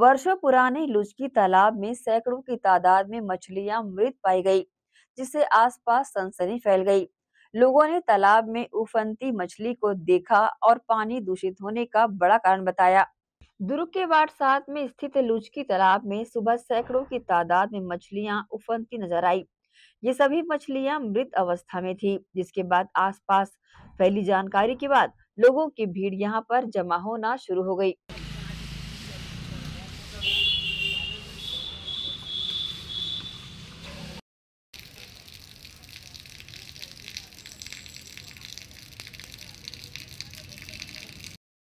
वर्षों पुराने लुचकी तालाब में सैकड़ों की तादाद में मछलियां मृत पाई गई जिससे आसपास सनसनी फैल गई लोगों ने तालाब में उफनती मछली को देखा और पानी दूषित होने का बड़ा कारण बताया दुर्ग के वार्ड सात में स्थित लुचकी तालाब में सुबह सैकड़ों की तादाद में मछलियां उफनती नजर आई ये सभी मछलियां मृत अवस्था में थी जिसके बाद आसपास फैली जानकारी के बाद लोगों की भीड़ यहां पर जमा होना शुरू हो गई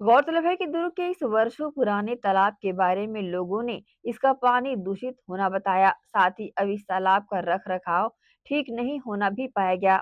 गौरतलब है कि दुर्ग के इस वर्षों पुराने तालाब के बारे में लोगों ने इसका पानी दूषित होना बताया साथ ही अब इस तालाब का रख रखाव ठीक नहीं होना भी पाया गया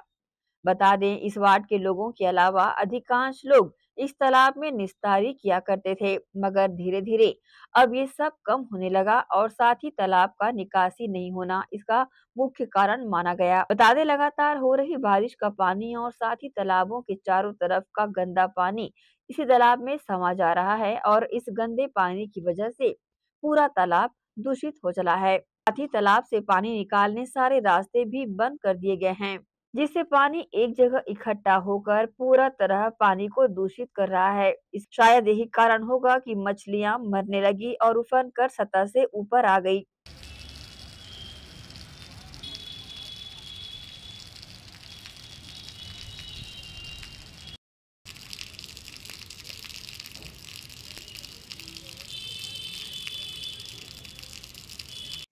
बता दें इस वार्ड के लोगों के अलावा अधिकांश लोग इस तालाब में निस्तारी किया करते थे मगर धीरे धीरे अब ये सब कम होने लगा और साथ ही तालाब का निकासी नहीं होना इसका मुख्य कारण माना गया बता दें लगातार हो रही बारिश का पानी और साथ ही तालाबों के चारों तरफ का गंदा पानी इसी तालाब में समा जा रहा है और इस गंदे पानी की वजह से पूरा तालाब दूषित हो चला है साथ ही तालाब से पानी निकालने सारे रास्ते भी बंद कर दिए गए हैं जिससे पानी एक जगह इकट्ठा होकर पूरा तरह पानी को दूषित कर रहा है इस शायद यही कारण होगा कि मछलियां मरने लगी और उफन कर सतह से ऊपर आ गई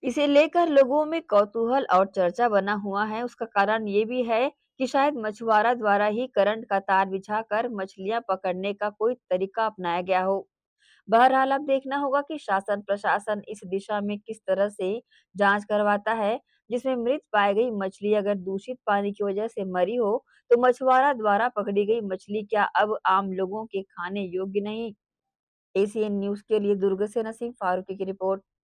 इसे लेकर लोगों में कौतूहल और चर्चा बना हुआ है उसका कारण ये भी है कि शायद मछुआरा द्वारा ही करंट का तार बिछाकर मछलियां पकड़ने का कोई तरीका अपनाया गया हो बहरहाल अब देखना होगा कि शासन प्रशासन इस दिशा में किस तरह से जांच करवाता है जिसमें मृत पाई गई मछली अगर दूषित पानी की वजह से मरी हो तो मछुआरा द्वारा पकड़ी गई मछली क्या अब आम लोगों के खाने योग्य नहीं एसीएन न्यूज के लिए दुर्ग से नसीम फारूकी की रिपोर्ट